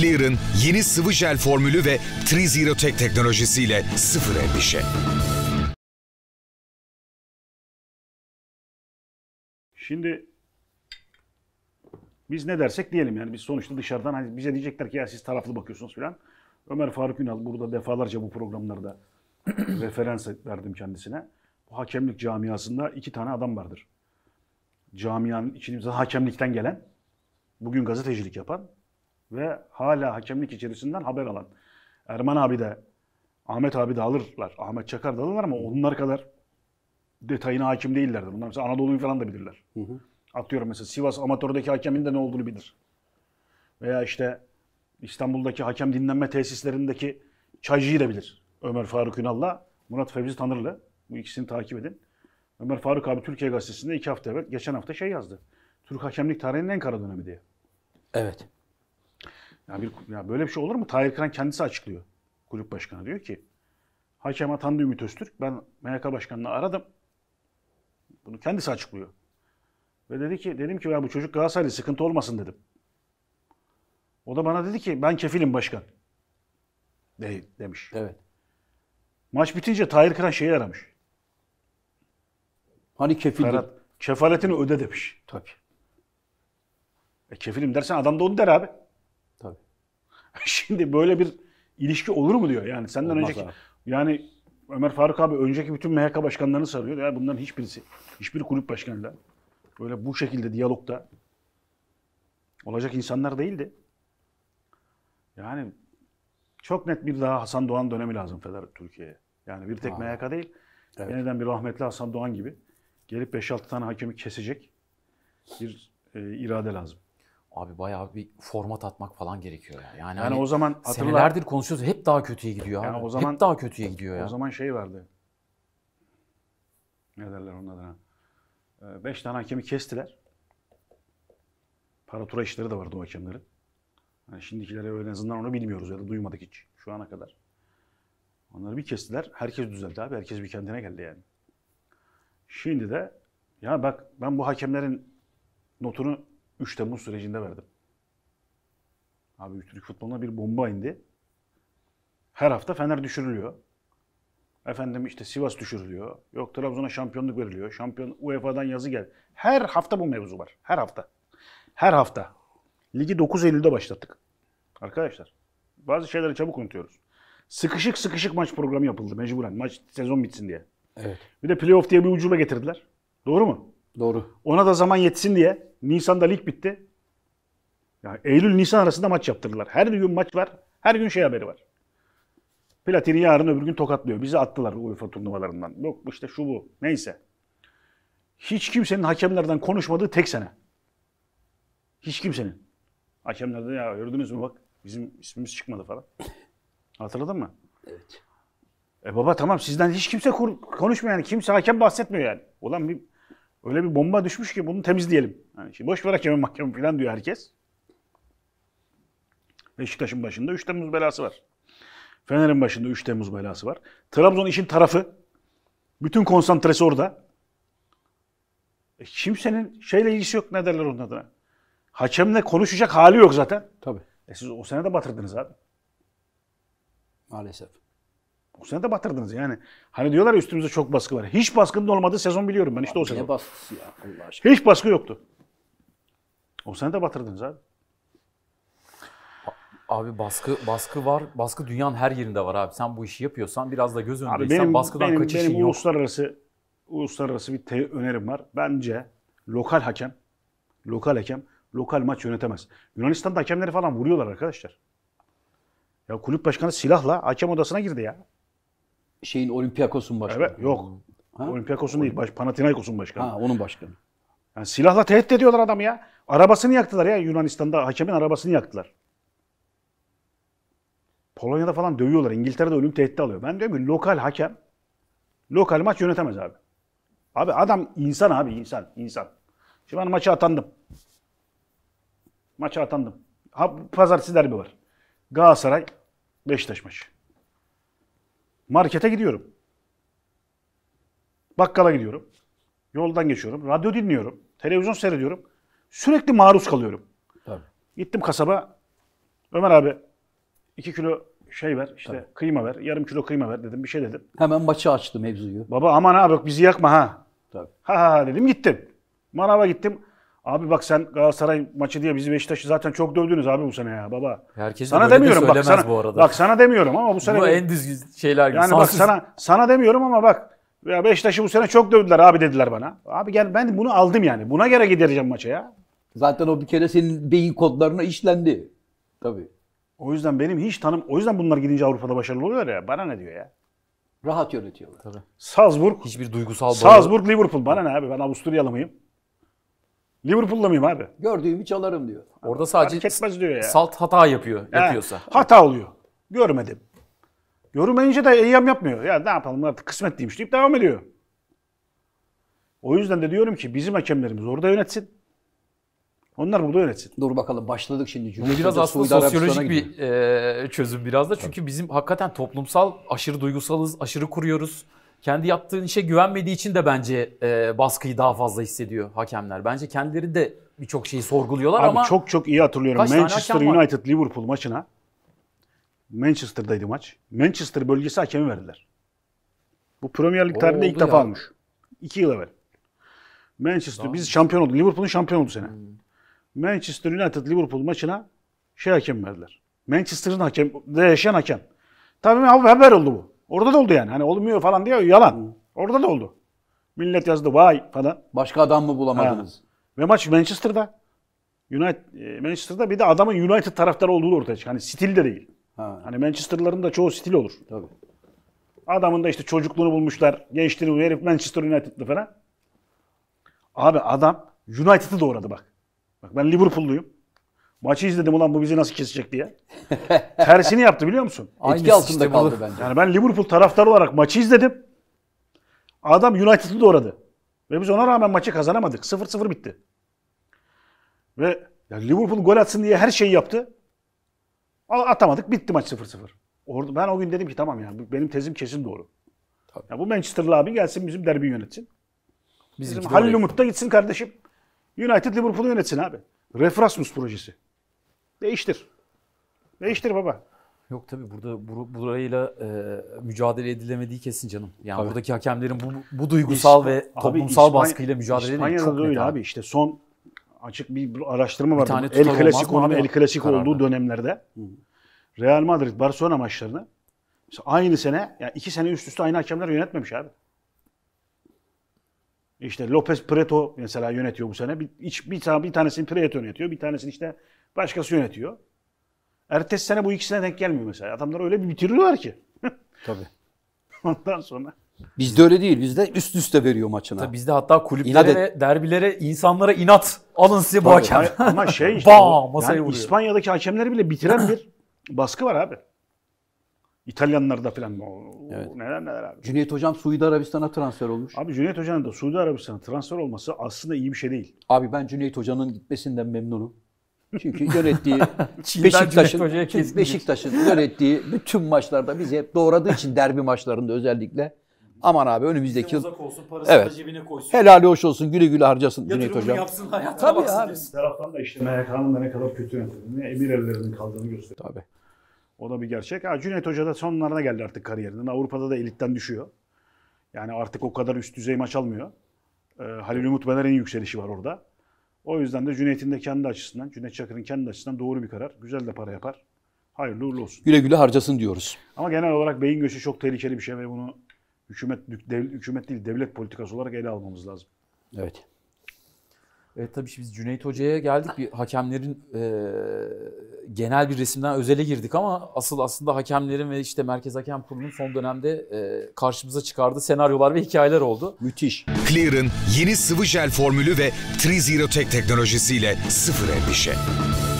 Clear'ın yeni sıvı jel formülü ve Trizero Tech teknolojisiyle sıfır endişe. Şimdi biz ne dersek diyelim yani biz sonuçta dışarıdan hani bize diyecekler ki ya siz taraflı bakıyorsunuz falan. Ömer Faruk Ünal burada defalarca bu programlarda referans verdim kendisine. Bu hakemlik camiasında iki tane adam vardır. Camianın içinde hakemlikten gelen, bugün gazetecilik yapan, ve hala hakemlik içerisinden haber alan. Erman abi de Ahmet abi de alırlar. Ahmet Çakar da alırlar ama onlar kadar detayına hakim değillerdir. Bunlar mesela Anadolu'yu falan da bilirler. Hı hı. Atıyorum mesela Sivas amatördeki hakemin de ne olduğunu bilir. Veya işte İstanbul'daki hakem dinlenme tesislerindeki çaycıyı da bilir. Ömer Faruk Ünal'la Murat Fevzi Tanırlı. Bu ikisini takip edin. Ömer Faruk abi Türkiye Gazetesi'nde iki hafta evvel, geçen hafta şey yazdı. Türk hakemlik tarihinin en kara dönemi diye. Evet. Ya, bir, ya böyle bir şey olur mu? Tahir Kıran kendisi açıklıyor. Kulüp başkanı diyor ki hakem atandı Ümit Öztürk. Ben MHK başkanını aradım. Bunu kendisi açıklıyor. Ve dedi ki dedim ki ya bu çocuk Galatasaraylı sıkıntı olmasın dedim. O da bana dedi ki ben kefilim başkan. De, demiş. Evet. Maç bitince Tahir Kıran şeyi aramış. Hani kefil Ferhat, kefaletini öde demiş. Tabii. E kefilim dersen adam da onu der abi. Şimdi böyle bir ilişki olur mu diyor. Yani senden Olmaz önceki abi. yani Ömer Faruk abi önceki bütün MHK başkanlarını sarıyor. Ya bunların hiçbirisi, hiçbir kulüp başkanıyla böyle bu şekilde diyalogda olacak insanlar değildi. Yani çok net bir daha Hasan Doğan dönemi lazım Feder Türkiye'ye. Yani bir tek MHK değil. Evet. Yeniden bir rahmetli Hasan Doğan gibi gelip 5-6 tane hakemi kesecek bir e, irade lazım. Abi bayağı bir format atmak falan gerekiyor yani. Yani, yani hani o zaman hatırla... senelerdir konuşuyoruz hep daha kötüye gidiyor yani abi. O zaman, hep daha kötüye gidiyor ya. O zaman şey vardı. Ne derler onun adına? Ee, beş tane hakemi kestiler. Paratura işleri de vardı o hakemlerin. Yani şimdikilere en azından onu bilmiyoruz ya da duymadık hiç şu ana kadar. Onları bir kestiler. Herkes düzeldi abi. Herkes bir kendine geldi yani. Şimdi de ya bak ben bu hakemlerin notunu 3 Temmuz sürecinde verdim. Abi Türk futboluna bir bomba indi. Her hafta Fener düşürülüyor. Efendim işte Sivas düşürülüyor. Yok Trabzon'a şampiyonluk veriliyor. Şampiyon UEFA'dan yazı gel. Her hafta bu mevzu var. Her hafta. Her hafta. Ligi 9 Eylül'de başlattık. Arkadaşlar bazı şeyleri çabuk unutuyoruz. Sıkışık sıkışık maç programı yapıldı mecburen. Maç sezon bitsin diye. Evet. Bir de playoff diye bir ucube getirdiler. Doğru mu? Doğru. Ona da zaman yetsin diye Nisan'da lig bitti. Yani Eylül-Nisan arasında maç yaptırdılar. Her gün maç var. Her gün şey haberi var. Platini yarın öbür gün tokatlıyor. Bizi attılar UEFA turnuvalarından. Yok işte şu bu. Neyse. Hiç kimsenin hakemlerden konuşmadığı tek sene. Hiç kimsenin. Hakemlerden ya gördünüz mü bak bizim ismimiz çıkmadı falan. Hatırladın mı? Evet. E baba tamam sizden hiç kimse konuşmuyor yani. Kimse hakem bahsetmiyor yani. Ulan bir Öyle bir bomba düşmüş ki bunu temizleyelim. Yani şimdi boş ver hakeme mahkeme falan diyor herkes. Beşiktaş'ın başında 3 Temmuz belası var. Fener'in başında 3 Temmuz belası var. Trabzon işin tarafı. Bütün konsantresi orada. E kimsenin şeyle ilgisi yok ne derler onun adına. Hakemle konuşacak hali yok zaten. Tabii. E siz o sene de batırdınız abi. Maalesef. Bu sene de batırdınız yani. Hani diyorlar ya üstümüzde çok baskı var. Hiç baskının olmadığı sezon biliyorum ben işte abi o sezon. Ne baskısı ya Allah aşkına. Hiç baskı yoktu. O sene de batırdınız abi. Abi baskı baskı var. Baskı dünyanın her yerinde var abi. Sen bu işi yapıyorsan biraz da göz önündeysen benim, baskıdan benim, kaçışın benim yok. uluslararası uluslararası bir te- önerim var. Bence lokal hakem, lokal hakem lokal maç yönetemez. Yunanistan'da hakemleri falan vuruyorlar arkadaşlar. Ya kulüp başkanı silahla hakem odasına girdi ya şeyin Olympiakos'un başkanı. Evet yok. Ha? Olympiakos'un değil. Baş, Panathinaikos'un başkanı. Ha, onun başkanı. Yani silahla tehdit ediyorlar adamı ya. Arabasını yaktılar ya Yunanistan'da. Hakemin arabasını yaktılar. Polonya'da falan dövüyorlar. İngiltere'de ölüm tehdidi alıyor. Ben diyorum ki lokal hakem lokal maç yönetemez abi. Abi adam insan abi insan. insan. Şimdi ben maça atandım. Maça atandım. Ha, pazartesi derbi var. Galatasaray Beşiktaş maçı. Markete gidiyorum. Bakkala gidiyorum. Yoldan geçiyorum. Radyo dinliyorum. Televizyon seyrediyorum. Sürekli maruz kalıyorum. Tabii. Gittim kasaba. Ömer abi iki kilo şey ver işte Tabii. kıyma ver. Yarım kilo kıyma ver dedim. Bir şey dedim. Hemen maçı açtı mevzuyu. Baba aman abi bizi yakma ha. Tabii. ha ha dedim gittim. Manava gittim. Abi bak sen Galatasaray maçı diye bizi Beşiktaş'ı zaten çok dövdünüz abi bu sene ya baba. Herkes sana demiyorum de bak sana bu arada. bak sana demiyorum ama bu sene bu en düz şeyler gibi. Yani sansız. bak sana sana demiyorum ama bak ya Beşiktaş'ı bu sene çok dövdüler abi dediler bana. Abi gel ben bunu aldım yani. Buna göre gidereceğim maça ya. Zaten o bir kere senin beyin kodlarına işlendi. Tabii. O yüzden benim hiç tanım o yüzden bunlar gidince Avrupa'da başarılı oluyor ya. Bana ne diyor ya? Rahat yönetiyorlar. Tabii. Salzburg. Hiçbir duygusal Salzburg, Liverpool. Bana ne abi? Ben Avusturyalı mıyım? Liverpool'la mıyım abi? Gördüğümü çalarım diyor. Orada sadece etmez diyor ya. salt hata yapıyor, He, yapıyorsa. Hata oluyor. Görmedim. Görmeyince de eyyam yapmıyor. Ya ne yapalım artık kısmetliymiş deyip devam ediyor. O yüzden de diyorum ki bizim hakemlerimiz orada yönetsin. Onlar burada yönetsin. Dur bakalım başladık şimdi. Bu biraz aslında sosyolojik bir e, çözüm biraz da. Çünkü Tabii. bizim hakikaten toplumsal aşırı duygusalız, aşırı kuruyoruz kendi yaptığın işe güvenmediği için de bence e, baskıyı daha fazla hissediyor hakemler. Bence kendileri de birçok şeyi sorguluyorlar Abi ama çok çok iyi hatırlıyorum Manchester United Liverpool maçına. Manchester'daydı maç. Manchester bölgesi hakemi verdiler. Bu Premier Lig tarihinde ilk oldu defa ya. olmuş. İki yıl evvel. Manchester Daha- biz şampiyon olduk. Liverpool'un şampiyon oldu sene. Hmm. Manchester United Liverpool maçına şey hakem verdiler. Manchester'ın hakem de yaşayan hakem. Tabii haber oldu bu. Orada da oldu yani. Hani olmuyor falan diyor yalan. Orada da oldu. Millet yazdı vay falan. Başka adam mı bulamadınız? Ha. Ve maç Manchester'da. United, e, Manchester'da bir de adamın United taraftarı olduğu ortaya çıkıyor. Hani stil de değil. Ha. Hani Manchester'ların da çoğu stil olur. Tabii. Adamın da işte çocukluğunu bulmuşlar. Gençliğini herif Manchester United'lı falan. Abi adam United'ı doğradı bak. Bak ben Liverpool'luyum. Maçı izledim ulan bu bizi nasıl kesecek diye. Tersini yaptı biliyor musun? Aynı Etki altında kaldı bence. Yani ben Liverpool taraftarı olarak maçı izledim. Adam United'ı doğradı. Ve biz ona rağmen maçı kazanamadık. 0-0 bitti. Ve Liverpool gol atsın diye her şeyi yaptı. Atamadık. Bitti maç 0-0. Orada ben o gün dedim ki tamam yani benim tezim kesin doğru. Tabii. Ya bu Manchester'lı abi gelsin bizim derbi yönetsin. bizim Halil Umut da gitsin kardeşim. United Liverpool'u yönetsin abi. Refrasmus projesi. Değiştir. Değiştir baba. Yok tabi burada bur- burayla e, mücadele edilemediği kesin canım. Yani tabii. buradaki hakemlerin bu, bu duygusal İsp- ve toplumsal abi, İspanya- baskıyla mücadele edildiği çok İspanya'da öyle abi. abi işte son açık bir araştırma var. El klasik olan El klasik olduğu dönemlerde Real Madrid Barcelona maçlarını aynı sene yani iki sene üst üste aynı hakemler yönetmemiş abi. İşte Lopez Preto mesela yönetiyor bu sene. Bir, hiç, bir, tane, bir tanesini Preto yönetiyor. Bir tanesini işte Başkası yönetiyor. Ertesi sene bu ikisine denk gelmiyor mesela. Adamlar öyle bir bitiriyorlar ki. Tabii. Ondan sonra. Bizde öyle değil. Bizde üst üste veriyor maçına. Tabii bizde hatta kulüplere ve derbilere insanlara inat. Alın size bu hakem. ama şey işte. Bam, masaya yani vuruyor. İspanya'daki hakemleri bile bitiren bir baskı var abi. İtalyanlarda falan o, evet. neler neler abi. Cüneyt Hocam Suudi Arabistan'a transfer olmuş. Abi Cüneyt Hoca'nın da Suudi Arabistan'a transfer olması aslında iyi bir şey değil. Abi ben Cüneyt Hoca'nın gitmesinden memnunum. Çünkü yönettiği Beşiktaş'ın Beşiktaş'ın yönettiği bütün maçlarda bizi hep doğradığı için derbi maçlarında özellikle aman abi önümüzdeki yıl olsun, evet. cebine koysun. Helali hoş olsun güle güle harcasın Yatırımını Cüneyt Hocam. yapsın hayatına Tabii baksın. abi. taraftan da işte MHK'nın da ne kadar kötü yönetildiğini, emir ellerinin kaldığını gösteriyor. Tabii. O da bir gerçek. Ha, Cüneyt Hoca da sonlarına geldi artık kariyerinin. Avrupa'da da elitten düşüyor. Yani artık o kadar üst düzey maç almıyor. Ee, Halil Umut Bener'in yükselişi var orada. O yüzden de Cüneyt'in de kendi açısından, Cüneyt Çakır'ın kendi açısından doğru bir karar. Güzel de para yapar. Hayırlı uğurlu olsun. Güle güle harcasın diyoruz. Ama genel olarak beyin göçü çok tehlikeli bir şey ve bunu hükümet, dev, hükümet değil devlet politikası olarak ele almamız lazım. Evet. E, tabii şimdi biz Cüneyt Hoca'ya geldik. Bir hakemlerin e, genel bir resimden özele girdik ama asıl aslında hakemlerin ve işte Merkez Hakem Kurulu'nun son dönemde e, karşımıza çıkardığı senaryolar ve hikayeler oldu. Müthiş. Clear'ın yeni sıvı jel formülü ve Zero Tech teknolojisiyle sıfır endişe.